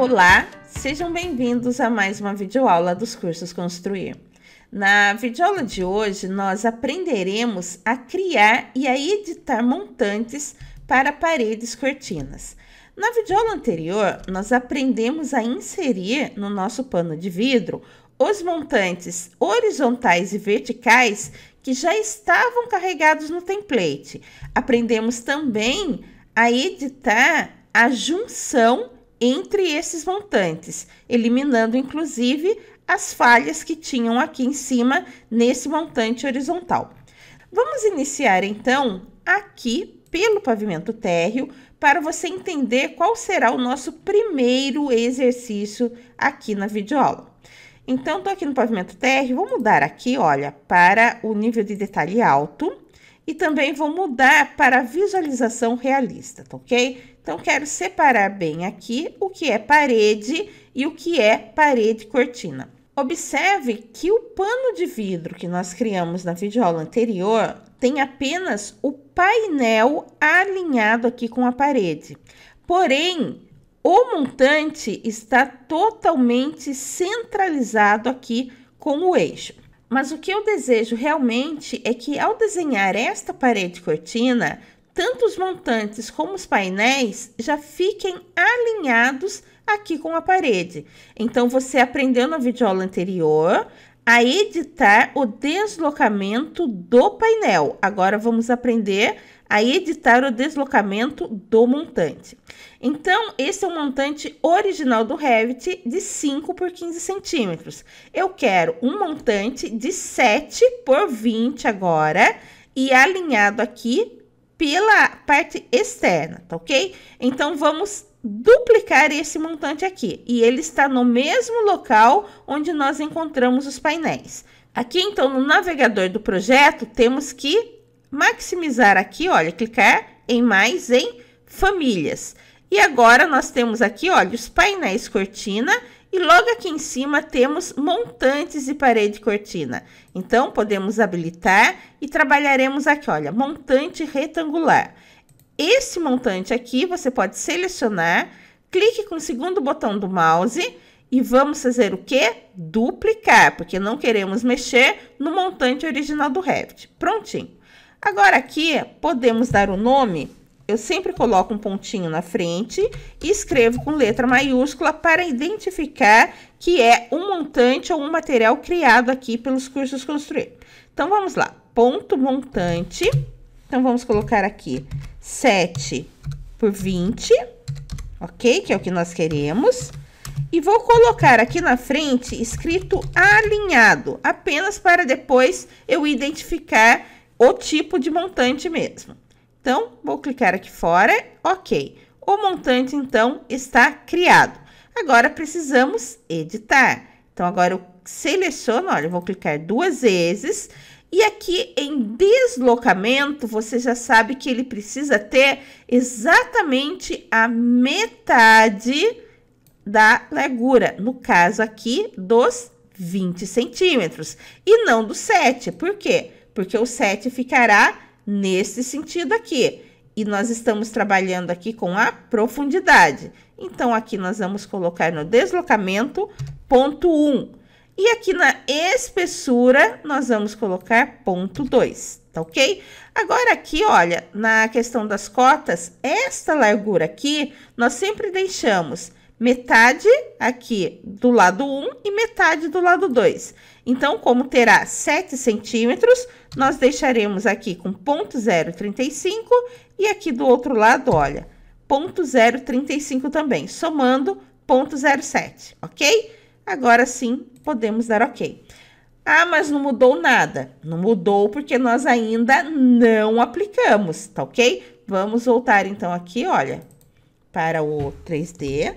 Olá, sejam bem-vindos a mais uma videoaula dos cursos Construir. Na videoaula de hoje, nós aprenderemos a criar e a editar montantes para paredes cortinas. Na videoaula anterior, nós aprendemos a inserir no nosso pano de vidro os montantes horizontais e verticais que já estavam carregados no template. Aprendemos também a editar a junção entre esses montantes, eliminando inclusive as falhas que tinham aqui em cima nesse montante horizontal. Vamos iniciar então aqui pelo pavimento térreo para você entender qual será o nosso primeiro exercício aqui na videoaula. Então, estou aqui no pavimento térreo, vou mudar aqui, olha, para o nível de detalhe alto e também vou mudar para visualização realista, tá ok? Então, quero separar bem aqui o que é parede e o que é parede-cortina. Observe que o pano de vidro que nós criamos na videoaula anterior tem apenas o painel alinhado aqui com a parede. Porém, o montante está totalmente centralizado aqui com o eixo. Mas o que eu desejo realmente é que ao desenhar esta parede cortina, tanto os montantes como os painéis já fiquem alinhados aqui com a parede. Então, você aprendeu na videoaula anterior a editar o deslocamento do painel. Agora, vamos aprender a editar o deslocamento do montante. Então, esse é um montante original do Revit de 5 por 15 centímetros. Eu quero um montante de 7 por 20 agora e alinhado aqui pela parte externa, tá ok? Então vamos duplicar esse montante aqui e ele está no mesmo local onde nós encontramos os painéis. Aqui então no navegador do projeto temos que maximizar aqui, olha, clicar em mais em famílias. E agora nós temos aqui, olha, os painéis cortina e logo aqui em cima temos montantes de parede cortina. Então, podemos habilitar e trabalharemos aqui, olha, montante retangular. Esse montante aqui, você pode selecionar, clique com o segundo botão do mouse e vamos fazer o que? Duplicar, porque não queremos mexer no montante original do Revit. Prontinho. Agora aqui, podemos dar o nome eu sempre coloco um pontinho na frente e escrevo com letra maiúscula para identificar que é um montante ou um material criado aqui pelos cursos construir. Então, vamos lá. Ponto montante. Então, vamos colocar aqui 7 por 20, ok? Que é o que nós queremos. E vou colocar aqui na frente escrito alinhado, apenas para depois eu identificar o tipo de montante mesmo. Então, vou clicar aqui fora, ok. O montante, então, está criado. Agora, precisamos editar. Então, agora eu seleciono, olha, vou clicar duas vezes. E aqui em deslocamento, você já sabe que ele precisa ter exatamente a metade da largura. No caso aqui, dos 20 centímetros. E não do 7. Por quê? Porque o 7 ficará nesse sentido aqui. E nós estamos trabalhando aqui com a profundidade. Então, aqui nós vamos colocar no deslocamento ponto 1. Um. E aqui na espessura, nós vamos colocar ponto 2, tá ok? Agora aqui, olha, na questão das cotas, esta largura aqui, nós sempre deixamos metade aqui do lado 1 e metade do lado 2. Então, como terá 7 centímetros, nós deixaremos aqui com 0,035 e aqui do outro lado, olha, 0,035 também, somando 0,07, ok? Agora sim, podemos dar ok. Ah, mas não mudou nada. Não mudou porque nós ainda não aplicamos, tá ok? Vamos voltar então aqui, olha, para o 3D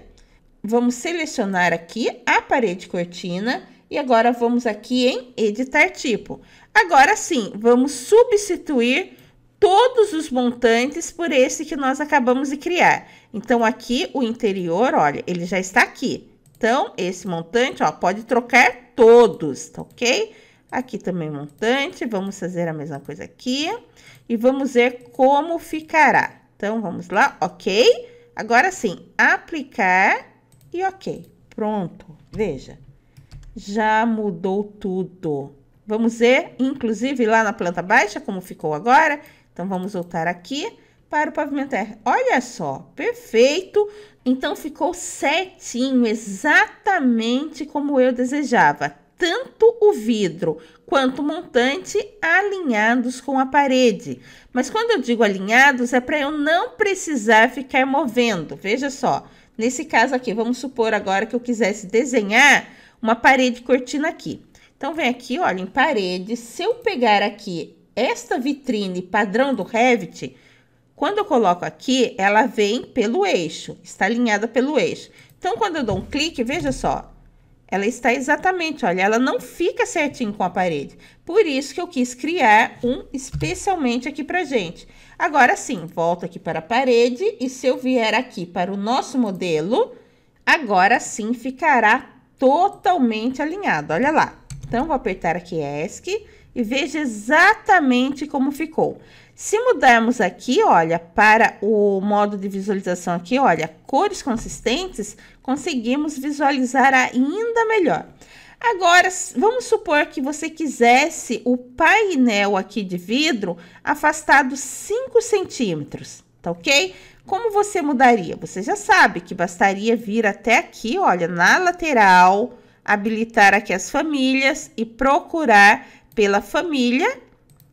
vamos selecionar aqui a parede cortina e agora vamos aqui em editar tipo. Agora sim, vamos substituir todos os montantes por esse que nós acabamos de criar. Então aqui o interior, olha, ele já está aqui. Então esse montante, ó, pode trocar todos, tá ok? Aqui também montante, vamos fazer a mesma coisa aqui e vamos ver como ficará. Então vamos lá, ok? Agora sim, aplicar e ok, pronto. Veja, já mudou tudo. Vamos ver, inclusive, lá na planta baixa, como ficou agora. Então, vamos voltar aqui para o pavimento R. Olha só, perfeito. Então, ficou certinho, exatamente como eu desejava. Tanto o vidro quanto o montante alinhados com a parede. Mas quando eu digo alinhados, é para eu não precisar ficar movendo. Veja só, Nesse caso aqui, vamos supor agora que eu quisesse desenhar uma parede cortina aqui. Então, vem aqui, olha, em parede. Se eu pegar aqui esta vitrine padrão do Revit, quando eu coloco aqui, ela vem pelo eixo, está alinhada pelo eixo. Então, quando eu dou um clique, veja só, ela está exatamente, olha, ela não fica certinho com a parede. Por isso que eu quis criar um especialmente aqui pra gente. Agora sim, volto aqui para a parede e se eu vier aqui para o nosso modelo, agora sim ficará totalmente alinhado, olha lá. Então, vou apertar aqui ESC e veja exatamente como ficou. Se mudarmos aqui, olha, para o modo de visualização aqui, olha, cores consistentes, conseguimos visualizar ainda melhor. Agora, vamos supor que você quisesse o painel aqui de vidro afastado 5 centímetros, tá ok? Como você mudaria? Você já sabe que bastaria vir até aqui, olha, na lateral, habilitar aqui as famílias e procurar pela família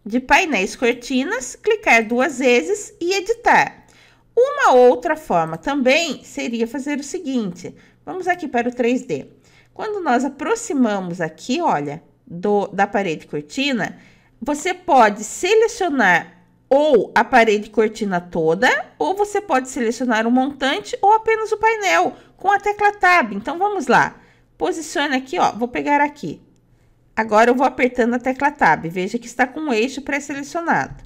de painéis cortinas, clicar duas vezes e editar. Uma outra forma também seria fazer o seguinte, vamos aqui para o 3D. Quando nós aproximamos aqui, olha, do, da parede cortina, você pode selecionar ou a parede cortina toda, ou você pode selecionar o um montante ou apenas o painel com a tecla Tab. Então vamos lá. Posicione aqui, ó, vou pegar aqui. Agora eu vou apertando a tecla Tab. Veja que está com o eixo pré-selecionado.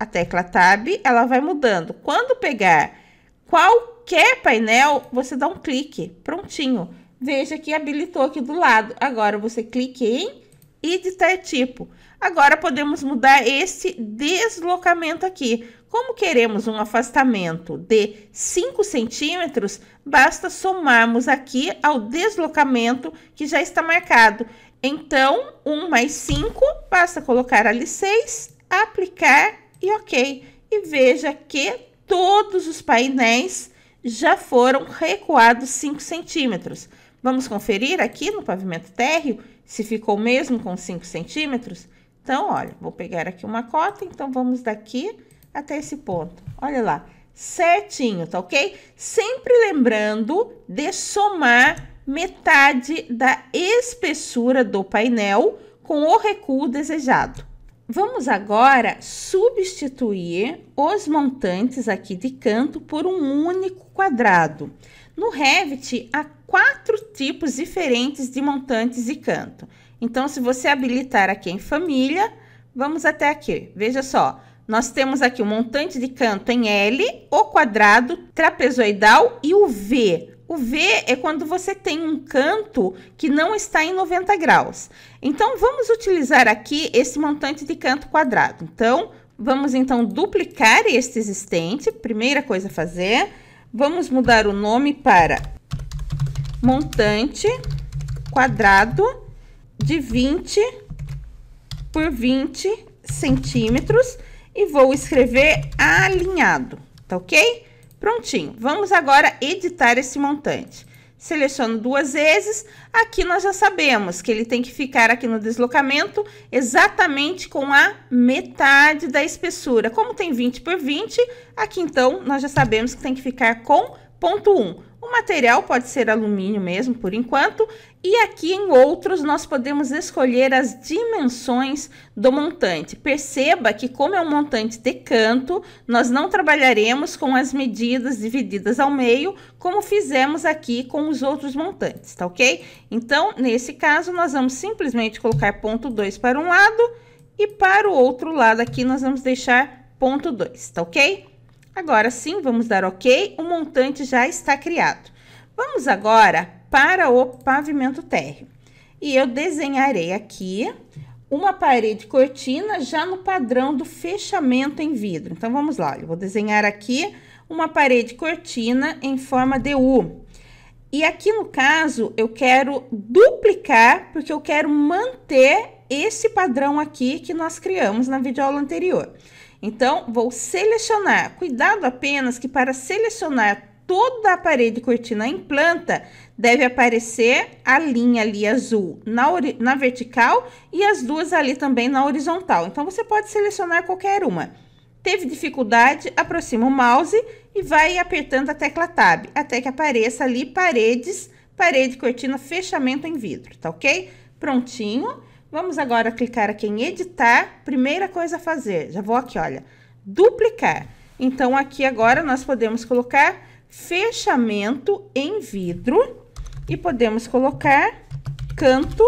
A tecla Tab, ela vai mudando. Quando pegar qualquer painel, você dá um clique. Prontinho. Veja que habilitou aqui do lado. Agora você clique em editar tipo. Agora podemos mudar esse deslocamento aqui. Como queremos um afastamento de 5 centímetros, basta somarmos aqui ao deslocamento que já está marcado. Então, 1 mais 5, basta colocar ali 6, aplicar e ok. E veja que todos os painéis já foram recuados 5 centímetros. Vamos conferir aqui no pavimento térreo se ficou mesmo com 5 centímetros? Então, olha, vou pegar aqui uma cota, então vamos daqui até esse ponto. Olha lá, certinho, tá ok? Sempre lembrando de somar metade da espessura do painel com o recuo desejado. Vamos agora substituir os montantes aqui de canto por um único quadrado. No Revit, há quatro tipos diferentes de montantes de canto. Então, se você habilitar aqui em família, vamos até aqui. Veja só, nós temos aqui o um montante de canto em L, o quadrado trapezoidal e o V. O V é quando você tem um canto que não está em 90 graus. Então, vamos utilizar aqui esse montante de canto quadrado. Então, vamos então duplicar este existente. Primeira coisa a fazer, vamos mudar o nome para montante quadrado de 20 por 20 centímetros e vou escrever alinhado, tá ok? Prontinho, vamos agora editar esse montante. Seleciono duas vezes, aqui nós já sabemos que ele tem que ficar aqui no deslocamento exatamente com a metade da espessura. Como tem 20 por 20, aqui então nós já sabemos que tem que ficar com ponto 1. O material pode ser alumínio mesmo, por enquanto, e aqui em outros nós podemos escolher as dimensões do montante. Perceba que como é um montante de canto, nós não trabalharemos com as medidas divididas ao meio, como fizemos aqui com os outros montantes, tá ok? Então, nesse caso, nós vamos simplesmente colocar ponto 2 para um lado e para o outro lado aqui nós vamos deixar ponto 2, tá ok? Agora sim, vamos dar OK. O montante já está criado. Vamos agora para o pavimento térreo. E eu desenharei aqui uma parede cortina já no padrão do fechamento em vidro. Então, vamos lá. Eu vou desenhar aqui uma parede cortina em forma de U. E aqui, no caso, eu quero duplicar, porque eu quero manter esse padrão aqui que nós criamos na videoaula anterior. Então, vou selecionar. Cuidado apenas que para selecionar toda a parede cortina em planta, deve aparecer a linha ali azul na, na vertical e as duas ali também na horizontal. Então, você pode selecionar qualquer uma. Teve dificuldade, aproxima o mouse e vai apertando a tecla Tab, até que apareça ali paredes, parede, cortina, fechamento em vidro, tá ok? Prontinho. Vamos agora clicar aqui em editar. Primeira coisa a fazer, já vou aqui, olha, duplicar. Então, aqui agora nós podemos colocar fechamento em vidro e podemos colocar canto,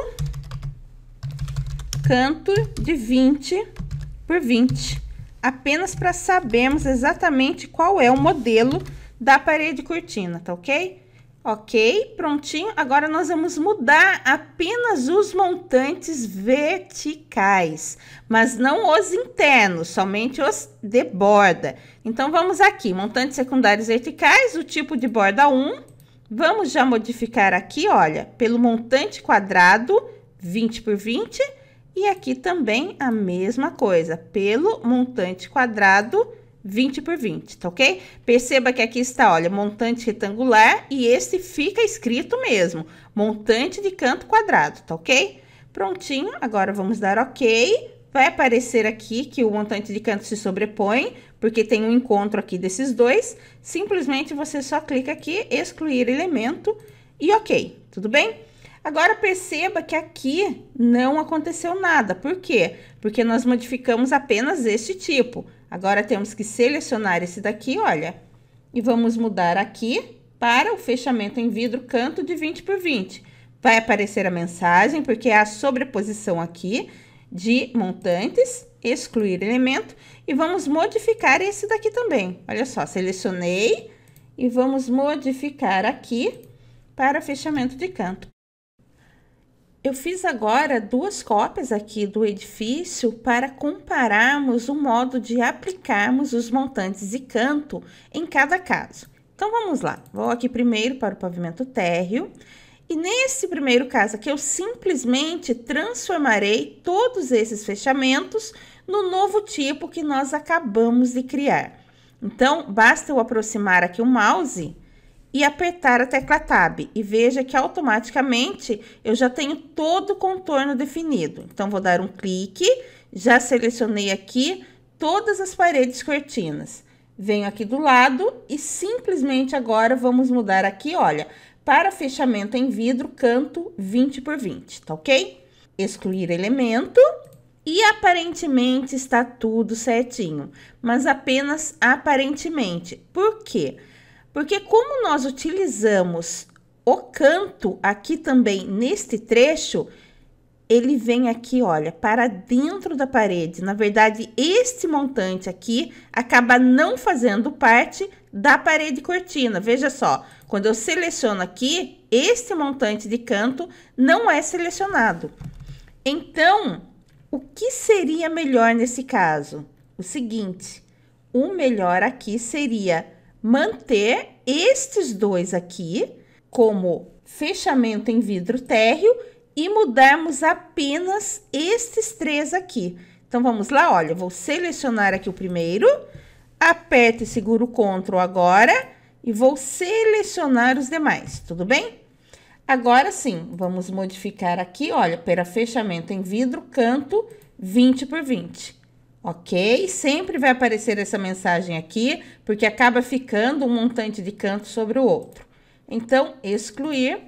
canto de 20 por 20. Apenas para sabermos exatamente qual é o modelo da parede cortina, tá ok? Ok, prontinho. Agora nós vamos mudar apenas os montantes verticais, mas não os internos, somente os de borda. Então vamos aqui, montantes secundários verticais, o tipo de borda 1. Vamos já modificar aqui, olha, pelo montante quadrado 20 por 20 e aqui também a mesma coisa, pelo montante quadrado 20 20 por 20, tá ok? Perceba que aqui está, olha, montante retangular e esse fica escrito mesmo, montante de canto quadrado, tá ok? Prontinho, agora vamos dar ok. Vai aparecer aqui que o montante de canto se sobrepõe, porque tem um encontro aqui desses dois. Simplesmente você só clica aqui, excluir elemento e ok, tudo bem? Agora, perceba que aqui não aconteceu nada. Por quê? Porque nós modificamos apenas este tipo. Agora temos que selecionar esse daqui, olha, e vamos mudar aqui para o fechamento em vidro canto de 20 por 20. Vai aparecer a mensagem, porque é a sobreposição aqui de montantes, excluir elemento, e vamos modificar esse daqui também. Olha só, selecionei e vamos modificar aqui para fechamento de canto. Eu fiz agora duas cópias aqui do edifício para compararmos o modo de aplicarmos os montantes e canto em cada caso. Então vamos lá, vou aqui primeiro para o pavimento térreo e nesse primeiro caso aqui eu simplesmente transformarei todos esses fechamentos no novo tipo que nós acabamos de criar. Então basta eu aproximar aqui o mouse e apertar a tecla Tab e veja que automaticamente eu já tenho todo o contorno definido. Então, vou dar um clique, já selecionei aqui todas as paredes cortinas. Venho aqui do lado e simplesmente agora vamos mudar aqui, olha, para fechamento em vidro, canto 20 por 20, tá ok? Excluir elemento e aparentemente está tudo certinho, mas apenas aparentemente. Por quê? Porque porque como nós utilizamos o canto aqui também neste trecho, ele vem aqui, olha, para dentro da parede. Na verdade, este montante aqui acaba não fazendo parte da parede cortina. Veja só, quando eu seleciono aqui, este montante de canto não é selecionado. Então, o que seria melhor nesse caso? O seguinte, o melhor aqui seria manter estes dois aqui como fechamento em vidro térreo e mudarmos apenas estes três aqui. Então, vamos lá, olha, vou selecionar aqui o primeiro, aperto e seguro CTRL agora e vou selecionar os demais, tudo bem? Agora sim, vamos modificar aqui, olha, para fechamento em vidro, canto 20 por 20 ok? Sempre vai aparecer essa mensagem aqui, porque acaba ficando um montante de canto sobre o outro. Então, excluir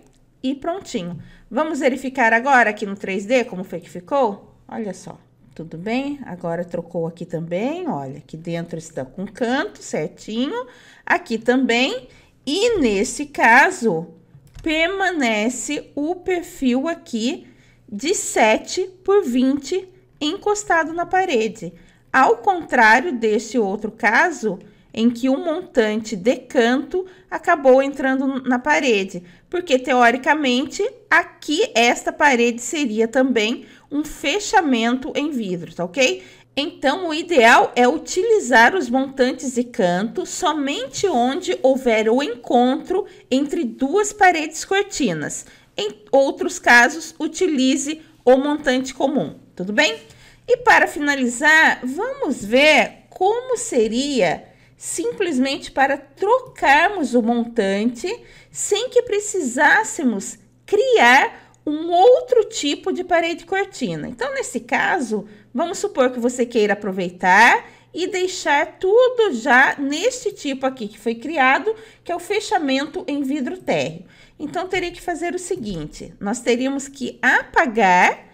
e prontinho. Vamos verificar agora aqui no 3D como foi que ficou? Olha só, tudo bem? Agora trocou aqui também, olha, aqui dentro está com canto certinho, aqui também. E nesse caso, permanece o perfil aqui de 7 por 20 encostado na parede. Ao contrário deste outro caso, em que um montante de canto acabou entrando na parede, porque teoricamente aqui esta parede seria também um fechamento em vidro, tá ok? Então, o ideal é utilizar os montantes de canto somente onde houver o encontro entre duas paredes cortinas. Em outros casos, utilize o montante comum, tudo bem? E para finalizar, vamos ver como seria simplesmente para trocarmos o montante sem que precisássemos criar um outro tipo de parede cortina. Então, nesse caso, vamos supor que você queira aproveitar e deixar tudo já neste tipo aqui que foi criado, que é o fechamento em vidro térreo. Então, teria que fazer o seguinte, nós teríamos que apagar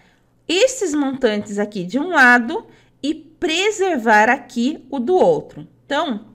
esses montantes aqui de um lado e preservar aqui o do outro. Então,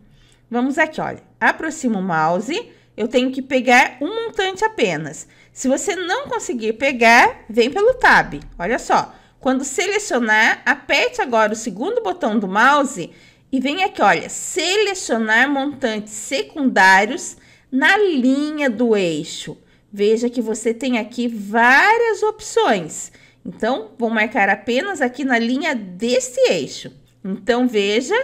vamos aqui, olha, aproximo o mouse, eu tenho que pegar um montante apenas. Se você não conseguir pegar, vem pelo tab, olha só. Quando selecionar, aperte agora o segundo botão do mouse e vem aqui, olha, selecionar montantes secundários na linha do eixo. Veja que você tem aqui várias opções. Então, vou marcar apenas aqui na linha deste eixo. Então, veja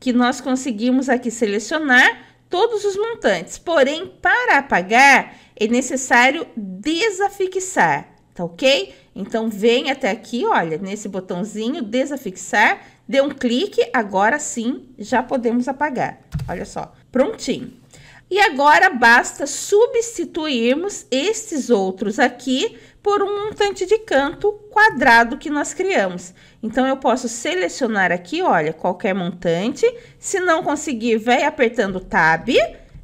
que nós conseguimos aqui selecionar todos os montantes. Porém, para apagar, é necessário desafixar, tá ok? Então, vem até aqui, olha, nesse botãozinho, desafixar, dê um clique, agora sim, já podemos apagar. Olha só, prontinho. E agora basta substituirmos estes outros aqui por um montante de canto quadrado que nós criamos. Então, eu posso selecionar aqui, olha, qualquer montante. Se não conseguir, vai apertando Tab,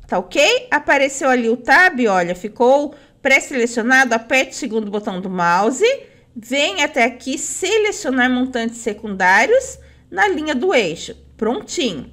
tá ok? Apareceu ali o Tab, olha, ficou pré-selecionado, aperte o segundo botão do mouse, vem até aqui, selecionar montantes secundários na linha do eixo. Prontinho.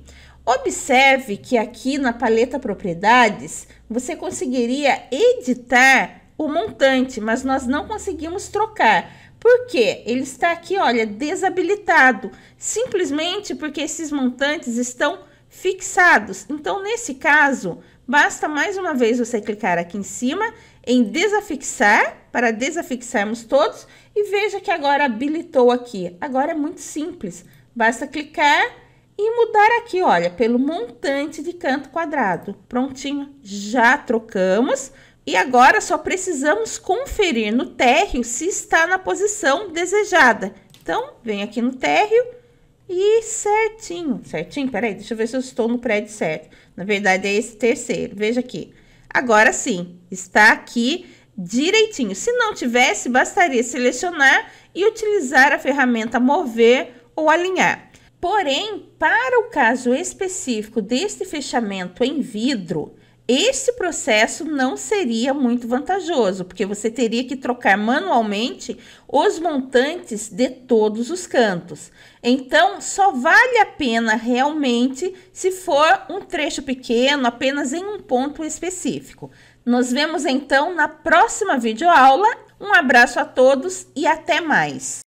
Observe que aqui na paleta propriedades, você conseguiria editar o montante, mas nós não conseguimos trocar. Por quê? Ele está aqui, olha, desabilitado, simplesmente porque esses montantes estão fixados. Então, nesse caso, basta mais uma vez você clicar aqui em cima em desafixar, para desafixarmos todos, e veja que agora habilitou aqui. Agora é muito simples, basta clicar e mudar aqui, olha, pelo montante de canto quadrado. Prontinho, já trocamos. E agora só precisamos conferir no térreo se está na posição desejada. Então, vem aqui no térreo e certinho, certinho? Peraí, deixa eu ver se eu estou no prédio certo. Na verdade, é esse terceiro, veja aqui. Agora sim, está aqui direitinho. Se não tivesse, bastaria selecionar e utilizar a ferramenta mover ou alinhar. Porém, para o caso específico deste fechamento em vidro, este processo não seria muito vantajoso, porque você teria que trocar manualmente os montantes de todos os cantos. Então, só vale a pena realmente se for um trecho pequeno, apenas em um ponto específico. Nos vemos então na próxima videoaula. Um abraço a todos e até mais!